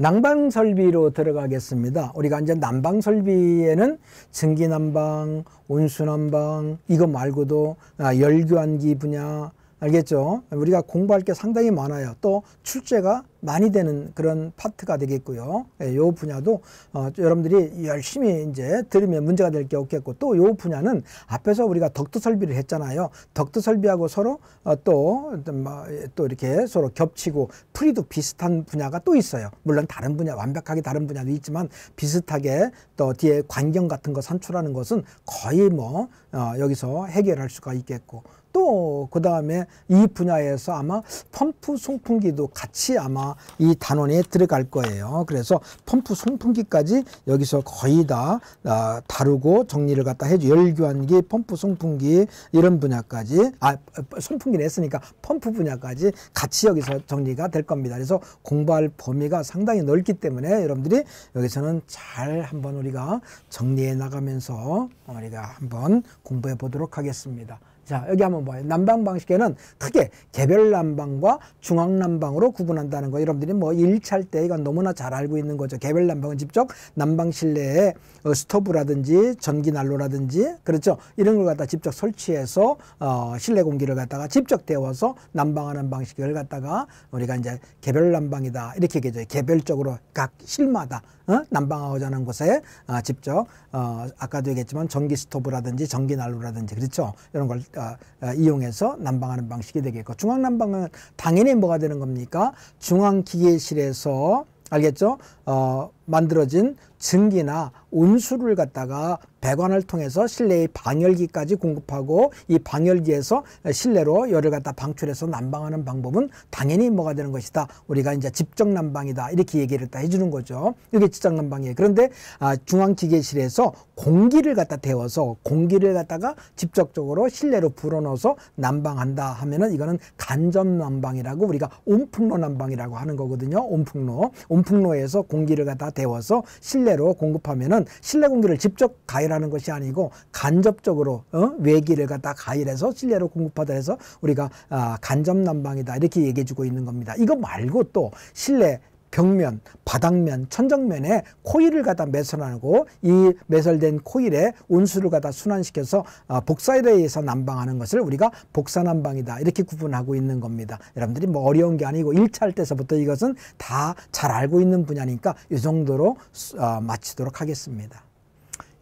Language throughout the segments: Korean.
난방 설비로 들어가겠습니다. 우리가 이제 난방 설비에는 증기 난방, 온수 난방 이거 말고도 아, 열교환기 분야 알겠죠? 우리가 공부할 게 상당히 많아요. 또 출제가 많이 되는 그런 파트가 되겠고요. 예, 요 분야도 어, 여러분들이 열심히 이제 들으면 문제가 될 게 없겠고 또 요 분야는 앞에서 우리가 덕트 설비를 했잖아요. 덕트 설비하고 서로 어, 또 어, 또 이렇게 서로 겹치고 풀이도 비슷한 분야가 또 있어요. 물론 다른 분야 완벽하게 다른 분야도 있지만 비슷하게 또 뒤에 광경 같은 거 산출하는 것은 거의 뭐 어, 여기서 해결할 수가 있겠고 또 그 다음에 이 분야에서 아마 펌프 송풍기도 같이 아마 이 단원에 들어갈 거예요. 그래서 펌프 송풍기까지 여기서 거의 다 아, 다루고 정리를 갖다 해줘. 열교환기, 펌프 송풍기 이런 분야까지 아 송풍기를 했으니까 펌프 분야까지 같이 여기서 정리가 될 겁니다. 그래서 공부할 범위가 상당히 넓기 때문에 여러분들이 여기서는 잘 한번 우리가 정리해 나가면서 우리가 한번 공부해 보도록 하겠습니다. 자, 여기 한번 봐요. 난방 방식에는 크게 개별 난방과 중앙 난방으로 구분한다는 거. 여러분들이 뭐 1차일 때 이건 너무나 잘 알고 있는 거죠. 개별 난방은 직접 난방 실내에 어, 스토브라든지 전기 난로라든지 그렇죠. 이런 걸 갖다 직접 설치해서 어, 실내 공기를 갖다가 직접 데워서 난방하는 방식을 갖다가 우리가 이제 개별 난방이다. 이렇게 얘기해줘요. 개별적으로 각 실마다 어? 난방하고자 하는 곳에 어, 직접 어, 아까도 얘기했지만 전기 스토브라든지 전기 난로라든지 그렇죠. 이런 걸 그러니까, 아, 이용해서 난방하는 방식이 되겠고 중앙 난방은 당연히 뭐가 되는 겁니까? 중앙 기계실에서 알겠죠? 어, 만들어진 증기나 온수를 갖다가 배관을 통해서 실내의 방열기까지 공급하고 이 방열기에서 실내로 열을 갖다 방출해서 난방하는 방법은 당연히 뭐가 되는 것이다. 우리가 이제 집적 난방이다. 이렇게 얘기를 다 해주는 거죠. 이게 집적 난방이에요. 그런데 아, 중앙기계실에서 공기를 갖다 데워서 공기를 갖다가 직접적으로 실내로 불어넣어서 난방한다 하면은 이거는 간접 난방이라고 우리가 온풍로 난방이라고 하는 거거든요. 온풍로. 온풍로에서 공기를 갖다 데워서 실내로 공급하면은 실내 공기를 직접 가열하는 것이 아니고 간접적으로 어? 외기를 갖다 가열해서 실내로 공급하다 해서 우리가 아, 간접 난방이다 이렇게 얘기해 주고 있는 겁니다. 이거 말고 또 실내 벽면, 바닥면, 천정면에 코일을 갖다 매설하고 이 매설된 코일에 온수를 갖다 순환시켜서 아, 복사에 의해서 난방하는 것을 우리가 복사난방이다 이렇게 구분하고 있는 겁니다. 여러분들이 뭐 어려운 게 아니고 1차 할 때서부터 이것은 다 잘 알고 있는 분야니까 이 정도로 아, 마치도록 하겠습니다.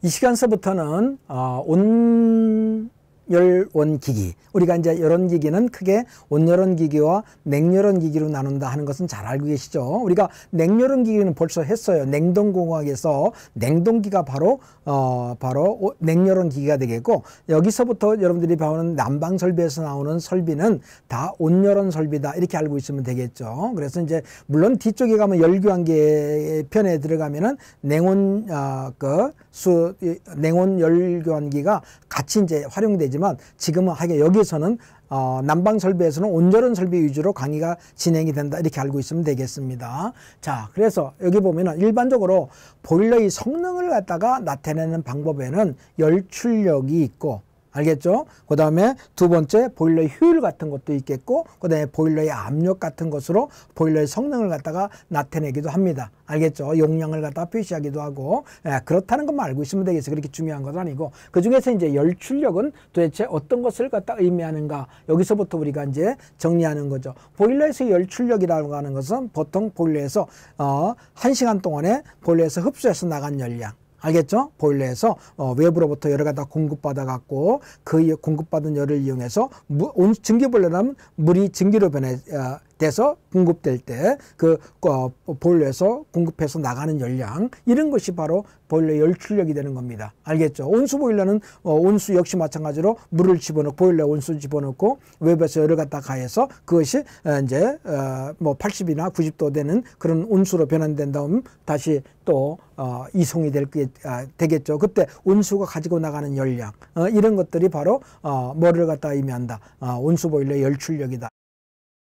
이 시간서부터는 어, 온 열원기기 우리가 이제 열원기기는 크게 온열원기기와 냉열원기기로 나눈다 하는 것은 잘 알고 계시죠 우리가 냉열원기기는 벌써 했어요 냉동공학에서 냉동기가 바로 어 바로 냉열원기기가 되겠고 여기서부터 여러분들이 배우는 난방 설비에서 나오는 설비는 다 온열원 설비다 이렇게 알고 있으면 되겠죠 그래서 이제 물론 뒤쪽에 가면 열교환계 편에 들어가면은 냉온 어, 아, 그 수 냉온 열교환기가 같이 이제 활용되죠 하지만 지금은 하게 여기서는 어, 난방 설비에서는 온전한 설비 위주로 강의가 진행이 된다 이렇게 알고 있으면 되겠습니다. 자, 그래서 여기 보면은 일반적으로 보일러의 성능을 갖다가 나타내는 방법에는 열출력이 있고 알겠죠? 그 다음에 두 번째 보일러의 효율 같은 것도 있겠고 그 다음에 보일러의 압력 같은 것으로 보일러의 성능을 갖다가 나타내기도 합니다. 알겠죠? 용량을 갖다 표시하기도 하고 예, 그렇다는 것만 알고 있으면 되겠어요. 그렇게 중요한 건 아니고 그중에서 이제 열출력은 도대체 어떤 것을 갖다 의미하는가 여기서부터 우리가 이제 정리하는 거죠. 보일러에서 열출력이라고 하는 것은 보통 보일러에서 어, 1시간 동안에 보일러에서 흡수해서 나간 열량 알겠죠? 보일러에서 어, 외부로부터 열을 갖다 공급받아 갖고 그 공급받은 열을 이용해서 무, 온, 증기보일러라면 물이 증기로 변해 어, 돼서 공급될 때그 어, 보일러에서 공급해서 나가는 열량 이런 것이 바로 보일러 열출력이 되는 겁니다. 알겠죠? 온수 보일러는 어, 온수 역시 마찬가지로 물을 집어넣고 보일러 온수 집어넣고 외부에서 열을 갖다 가해서 그것이 어, 이제 뭐 80이나 90도 되는 그런 온수로 변환된 다음 다시 또 이송이 될 게, 아, 되겠죠. 그때 온수가 가지고 나가는 열량 이런 것들이 바로 뭐를 갖다 의미한다. 아, 온수 보일러 열출력이다.